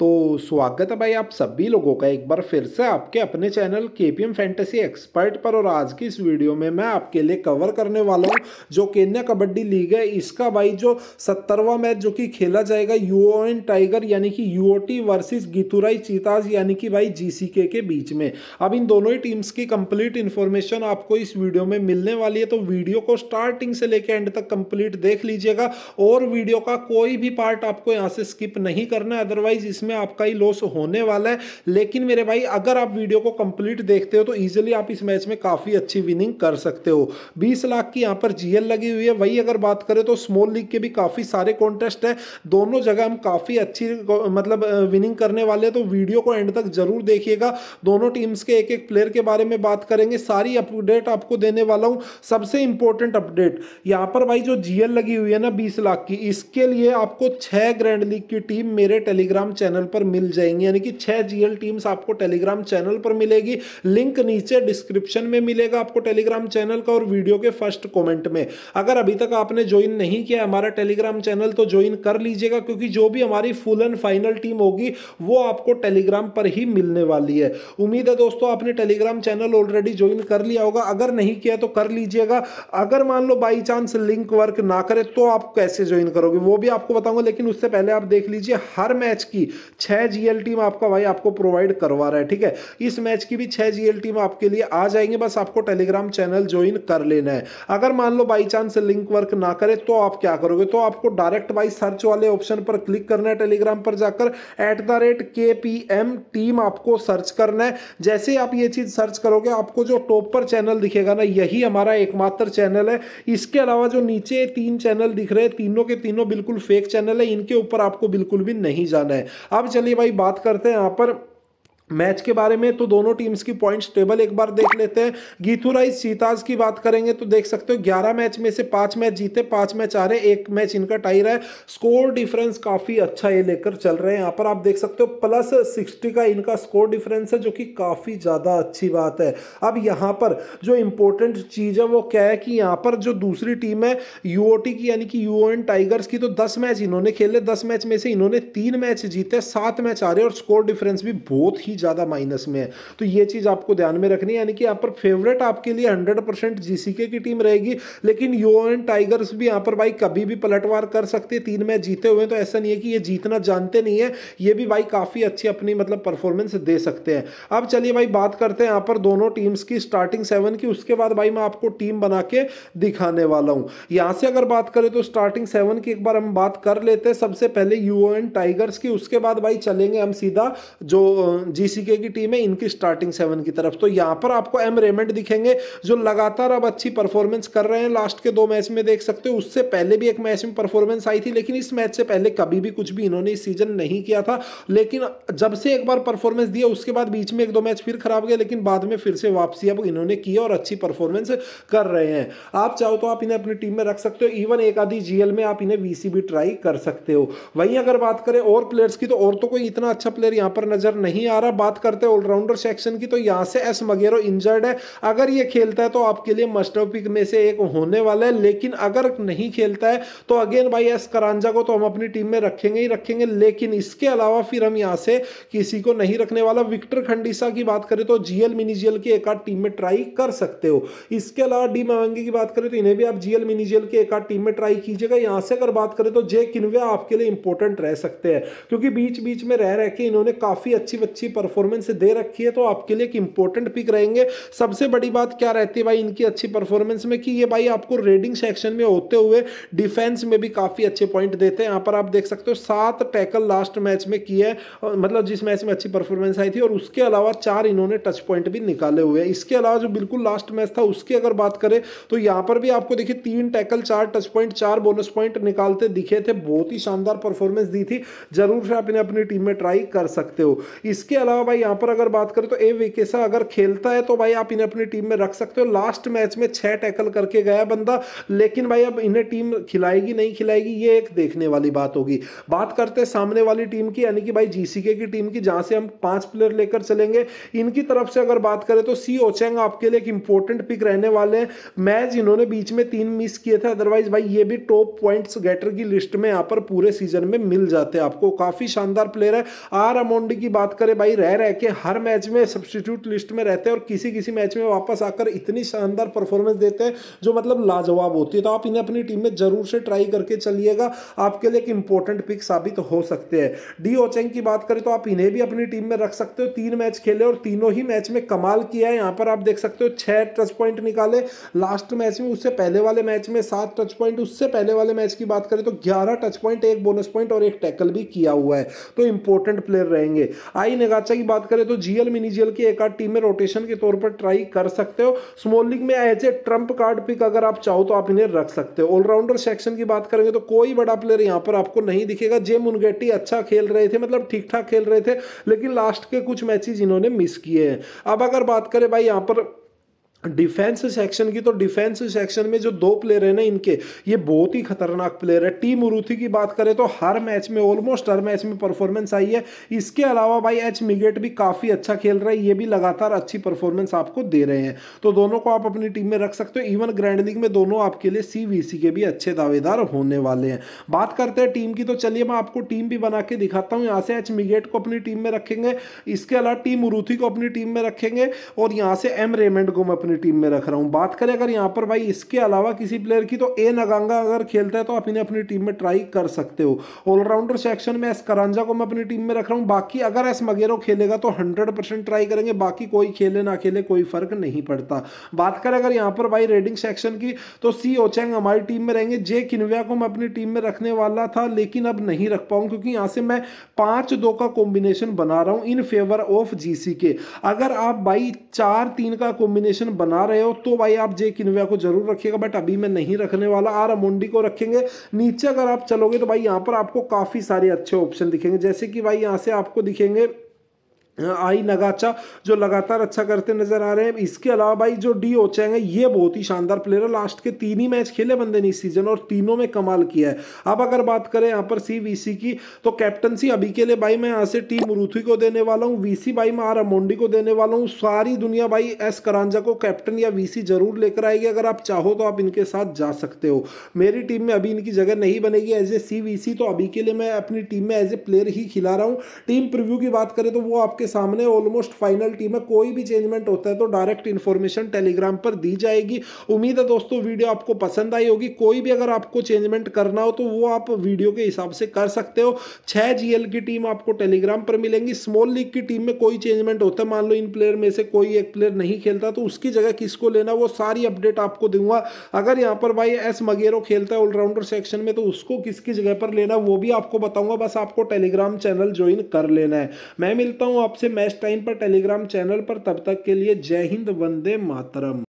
तो स्वागत है भाई आप सभी लोगों का एक बार फिर से आपके अपने चैनल के पी एम फैंटेसी एक्सपर्ट पर और आज की इस वीडियो में मैं आपके लिए कवर करने वाला हूं जो केन्या कबड्डी लीग है इसका भाई जो सत्तरवा मैच जो कि खेला जाएगा यूओ एन टाइगर यानी कि यूओटी वर्सेस गीतुराई चीताज यानी कि भाई जीसीके के बीच में अब इन दोनों ही टीम्स की कंप्लीट इन्फॉर्मेशन आपको इस वीडियो में मिलने वाली है तो वीडियो को स्टार्टिंग से लेकर एंड तक कंप्लीट देख लीजिएगा और वीडियो का कोई भी पार्ट आपको यहाँ से स्किप नहीं करना अदरवाइज इसमें इसमें आपका ही लॉस होने वाला है लेकिन मेरे भाई अगर आप वीडियो को कंप्लीट देखते हो तो ईजिली आप इस मैच में काफ़ी अच्छी विनिंग कर सकते हो बीस लाख की यहां पर जीएल लगी हुई है वही अगर बात करें तो स्मॉल लीग के भी काफ़ी सारे कॉन्टेस्ट है दोनों जगह हम काफ़ी अच्छी मतलब विनिंग करने वाले हैं तो वीडियो को एंड तक जरूर देखिएगा दोनों टीम्स के एक एक प्लेयर के बारे में बात करेंगे सारी अपडेट आपको देने वाला हूं सबसे इंपॉर्टेंट अपडेट यहां पर भाई जो जीएल लगी हुई है ना बीस लाख की इसके लिए आपको छह ग्रैंड लीग की टीम मेरे टेलीग्राम चैनल चैनल पर मिल जाएंगी यानी कि छह जीएल टीम्स आपको टेलीग्राम चैनल पर मिलेगी लिंक नीचे डिस्क्रिप्शन में मिलेगा आपको टेलीग्राम चैनल का और वीडियो के फर्स्ट कॉमेंट में अगर अभी तक आपने ज्वाइन नहीं किया हमारा टेलीग्राम चैनल तो ज्वाइन कर लीजिएगा क्योंकि जो भी हमारी फुल एंड फाइनल टीम होगी वो आपको टेलीग्राम पर ही मिलने वाली है उम्मीद है दोस्तों आपने टेलीग्राम चैनल ऑलरेडी ज्वाइन कर लिया होगा अगर नहीं किया तो कर लीजिएगा अगर मान लो बाई चांस लिंक वर्क ना करे तो आप कैसे ज्वाइन करोगे वो भी आपको बताऊंगा लेकिन उससे पहले आप देख लीजिए हर मैच की छः जीएल टीम आपका भाई आपको प्रोवाइड करवा रहा है ठीक है इस मैच की भी छः जीएल टीम आपके लिए आ जाएंगे बस आपको टेलीग्राम चैनल ज्वाइन कर लेना है अगर मान लो बाई चांस लिंक वर्क ना करे तो आप क्या करोगे तो आपको डायरेक्ट बाई सर्च वाले ऑप्शन पर क्लिक करना है टेलीग्राम पर जाकर एट द रेट के पी एम टीम आपको सर्च करना है जैसे आप ये चीज़ सर्च करोगे आपको जो टॉप पर चैनल दिखेगा ना यही हमारा एकमात्र चैनल है इसके अलावा जो नीचे तीन चैनल दिख रहे हैं तीनों के तीनों बिल्कुल फेक चैनल है इनके ऊपर आपको बिल्कुल भी नहीं जाना है अब चलिए भाई बात करते हैं यहाँ पर मैच के बारे में तो दोनों टीम्स की पॉइंट्स टेबल एक बार देख लेते हैं गीतू गीथुराई सीताज की बात करेंगे तो देख सकते हो 11 मैच में से पांच मैच जीते पांच मैच आ रहे एक मैच इनका टाई रहा है स्कोर डिफरेंस काफ़ी अच्छा ये लेकर चल रहे हैं यहाँ पर आप देख सकते हो प्लस सिक्सटी का इनका स्कोर डिफरेंस है जो कि काफ़ी ज़्यादा अच्छी बात है अब यहाँ पर जो इम्पोर्टेंट चीज़ है वो क्या है कि यहाँ पर जो दूसरी टीम है यू की यानी कि यू टाइगर्स की तो दस मैच इन्होंने खेले दस मैच में से इन्होंने तीन मैच जीते सात मैच आ रहे और स्कोर डिफरेंस भी बहुत ही ज़्यादा माइनस में है तो ये चीज़ आपको ध्यान में रखनी है यानी कि यहाँ पर फेवरेट आपके लिए हंड्रेड परसेंट की टीम रहेगी लेकिन यो एंड टाइगर्स भी यहाँ पर भाई कभी भी पलटवार कर सकते हैं तीन मैच जीते हुए तो ऐसा नहीं है कि ये जीतना जानते नहीं है ये भी भाई काफ़ी अच्छी अपनी मतलब परफॉर्मेंस दे सकते हैं अब चलिए भाई बात करते हैं यहाँ पर दोनों टीम्स की स्टार्टिंग सेवन की उसके बाद भाई मैं आपको टीम बना के दिखाने वाला हूँ यहाँ से अगर बात करें तो स्टार्टिंग सेवन की एक बार हम बात कर लेते हैं सबसे पहले यू एंड टाइगर्स की उसके बाद भाई चलेंगे हम सीधा जो जी बीसीके की टीम है इनकी स्टार्टिंग सेवन की तरफ तो यहां पर आपको एम रेमेंड दिखेंगे जो लगातार अब अच्छी परफॉर्मेंस कर रहे हैं लास्ट के दो मैच में देख सकते हो उससे पहले भी एक मैच में परफॉर्मेंस आई थी लेकिन इस मैच से पहले कभी भी कुछ भी इन्होंने इस सीजन नहीं किया था लेकिन जब से एक बार परफॉर्मेंस दिया उसके बाद बीच में एक दो मैच फिर खराब गया लेकिन बाद में फिर से वापसी अब इन्होंने की और अच्छी परफॉर्मेंस कर रहे हैं आप चाहो तो आप इन्हें अपनी टीम में रख सकते हो इवन एक आधी जीएल में आप इन्हें वीसीबी ट्राई कर सकते हो वहीं अगर बात करें और प्लेयर्स की तो और तो कोई इतना अच्छा प्लेयर यहां पर नजर नहीं आ रहा बात करते हैं ऑलराउंडर सेक्शन की तो यहाँ से एस मगेरो इंजर्ड है अगर ये खेलता है तो आपके लिए मस्टर पिक में से एक होने वाला है लेकिन अगर नहीं खेलता है तो अगेन भाई एस करांजा को तो हम अपनी टीम में रखेंगे ही रखेंगे लेकिन इसके अलावा फिर हम यहाँ से किसी को नहीं रखने वाला विक्टर खंडीसा की बात करें तो जीएल मिनीजीएल की एक आध टीम में ट्राई कर सकते हो इसके अलावा डी मवंगी की बात करें तो इन्हें भी आप जीएल मिनीजीएल की एक आध टीम में ट्राई कीजिएगा यहाँ से अगर बात करें तो जे किनवे आपके लिए इंपॉर्टेंट रह सकते हैं क्योंकि बीच बीच में रह रहे इन्होंने काफ़ी अच्छी अच्छी परफॉर्मेंस दे रखी है तो आपके लिए एक इंपॉर्टेंट पिक रहेंगे सबसे बड़ी बात क्या रहती है भाई इनकी अच्छी परफॉर्मेंस में कि ये भाई आपको रेडिंग सेक्शन में होते हुए डिफेंस में भी काफ़ी अच्छे पॉइंट देते हैं यहाँ पर आप देख सकते हो सात टैकल लास्ट मैच में किए मतलब जिस मैच में अच्छी परफॉर्मेंस आई थी और उसके अलावा चार इन्होंने टच पॉइंट भी निकाले हुए हैं इसके अलावा जो बिल्कुल लास्ट मैच था उसकी अगर बात करें तो यहाँ पर भी आपको देखिए तीन टैकल चार टच पॉइंट चार बोनस पॉइंट निकालते दिखे थे बहुत ही शानदार परफॉर्मेंस दी थी जरूर से आप इन्हें अपनी टीम में ट्राई कर सकते हो इसके अलावा अलावा भाई यहाँ पर अगर बात करें तो ए विकेसा अगर खेलता है तो भाई आप इन्हें अपनी टीम में रख सकते हो लास्ट मैच में छः टैकल करके गया बंदा लेकिन भाई अब इन्हें टीम खिलाएगी नहीं खिलाएगी ये एक देखने वाली बात होगी बात करते हैं सामने वाली टीम की यानी कि भाई जी की टीम की जहाँ से हम पाँच प्लेयर लेकर चलेंगे इनकी तरफ से अगर बात करें तो सी ओचैंग आपके लिए एक इंपॉर्टेंट पिक रहने वाले हैं मैच इन्होंने बीच में तीन मिस किए थे अदरवाइज भाई ये भी टॉप पॉइंट्स गेटर की लिस्ट में यहाँ पर पूरे सीजन में मिल जाते हैं आपको काफ़ी शानदार प्लेयर है आर अमोंडी की बात करें भाई रह रह के हर मैच में सब्सटीट्यूट लिस्ट में रहते हैं और किसी किसी मैच में वापस आकर इतनी शानदार परफॉर्मेंस देते हैं जो मतलब लाजवाब होती है तो आप इन्हें अपनी टीम में जरूर से ट्राई करके चलिएगा आपके लिए एक इंपॉर्टेंट पिक साबित हो सकते हैं डी ओचेंग की बात करें तो आप इन्हें भी अपनी टीम में रख सकते हो तीन मैच खेले और तीनों ही मैच में कमाल किया है यहाँ पर आप देख सकते हो छः टच पॉइंट निकाले लास्ट मैच में उससे पहले वाले मैच में सात टच पॉइंट उससे पहले वाले मैच की बात करें तो ग्यारह टच पॉइंट एक बोनस पॉइंट और एक टैकल भी किया हुआ है तो इंपॉर्टेंट प्लेयर रहेंगे आई नेगा बादशाह की बात करें तो जीएल मिनी जीएल की एक आध टीम में रोटेशन के तौर पर ट्राई कर सकते हो स्मॉल लीग में as a trump card pick अगर आप चाहो तो आप इन्हें रख सकते हो ऑलराउंडर सेक्शन की बात करेंगे तो कोई बड़ा प्लेयर यहाँ पर आपको नहीं दिखेगा जे मुनगेटी अच्छा खेल रहे थे मतलब ठीक ठाक खेल रहे थे लेकिन लास्ट के कुछ मैचेज इन्होंने मिस किए हैं अब अगर बात करें भाई यहाँ पर डिफेंस सेक्शन की तो डिफेंस सेक्शन में जो दो प्लेयर है ना इनके ये बहुत ही खतरनाक प्लेयर है टीम उरुथी की बात करें तो हर मैच में ऑलमोस्ट हर मैच में परफॉर्मेंस आई है इसके अलावा भाई एच मिगेट भी काफ़ी अच्छा खेल रहा है ये भी लगातार अच्छी परफॉर्मेंस आपको दे रहे हैं तो दोनों को आप अपनी टीम में रख सकते हो इवन ग्रैंड लीग में दोनों आपके लिए सी के भी अच्छे दावेदार होने वाले हैं बात करते हैं टीम की तो चलिए मैं आपको टीम भी बना के दिखाता हूँ यहाँ से एच मिगेट को अपनी टीम में रखेंगे इसके अलावा टीम उरुथी को अपनी टीम में रखेंगे और यहाँ से एम रेमेंड को मैं अपनी टीम में रख रहा हूँ बात करें अगर यहाँ पर भाई इसके अलावा किसी प्लेयर की तो ए नगांगा अगर खेलता है तो आप इन्हें अपनी टीम में ट्राई कर सकते हो ऑलराउंडर सेक्शन में एस करांजा को मैं अपनी टीम में रख रहा हूँ बाकी अगर एस मगेरो खेलेगा तो हंड्रेड परसेंट ट्राई करेंगे बाकी कोई खेले ना खेले कोई फर्क नहीं पड़ता बात करें अगर यहाँ पर भाई रेडिंग सेक्शन की तो सी ओचैंग हमारी टीम में रहेंगे जे किनव्या को मैं अपनी टीम में रखने वाला था लेकिन अब नहीं रख पाऊँ क्योंकि यहाँ से मैं पाँच दो का कॉम्बिनेशन बना रहा हूँ इन फेवर ऑफ जी के अगर आप भाई चार तीन का कॉम्बिनेशन बना रहे हो तो भाई आप जे किनविया को जरूर रखिएगा बट अभी मैं नहीं रखने वाला आर अमोंडी को रखेंगे नीचे अगर आप चलोगे तो भाई यहाँ पर आपको काफ़ी सारे अच्छे ऑप्शन दिखेंगे जैसे कि भाई यहाँ से आपको दिखेंगे आई नगाचा जो लगातार अच्छा करते नजर आ रहे हैं इसके अलावा भाई जो डी ओचैंग है ये बहुत ही शानदार प्लेयर है लास्ट के तीन ही मैच खेले बंदे ने इस सीजन और तीनों में कमाल किया है अब अगर बात करें यहाँ पर सी वीसी की तो कैप्टनसी अभी के लिए भाई मैं यहाँ से टीम रूथी को देने वाला हूँ वीसी भाई मैं आर अमोंडी को देने वाला हूँ सारी दुनिया भाई एस करांजा को कैप्टन या वी जरूर लेकर आएगी अगर आप चाहो तो आप इनके साथ जा सकते हो मेरी टीम में अभी इनकी जगह नहीं बनेगी एज ए सी तो अभी के लिए मैं अपनी टीम में एज ए प्लेयर ही खिला रहा हूँ टीम प्रिव्यू की बात करें तो वो आपके सामने ऑलमोस्ट फाइनल टीम है कोई भी चेंजमेंट होता है तो डायरेक्ट इन्फॉर्मेशन टेलीग्राम पर दी जाएगी उम्मीद है दोस्तों वीडियो आपको पसंद आई होगी कोई भी अगर आपको चेंजमेंट करना हो तो वो आप वीडियो के हिसाब से कर सकते हो छः जी की टीम आपको टेलीग्राम पर मिलेंगी स्मॉल लीग की टीम में कोई चेंजमेंट होता है मान लो इन प्लेयर में से कोई एक प्लेयर नहीं खेलता तो उसकी जगह किसको लेना वो सारी अपडेट आपको दूंगा अगर यहाँ पर भाई एस मगेरो खेलता है ऑलराउंडर सेक्शन में तो उसको किसकी जगह पर लेना वो भी आपको बताऊंगा बस आपको टेलीग्राम चैनल ज्वाइन कर लेना है मैं मिलता हूँ आप आपसे मैच टाइम पर टेलीग्राम चैनल पर तब तक के लिए जय हिंद वंदे मातरम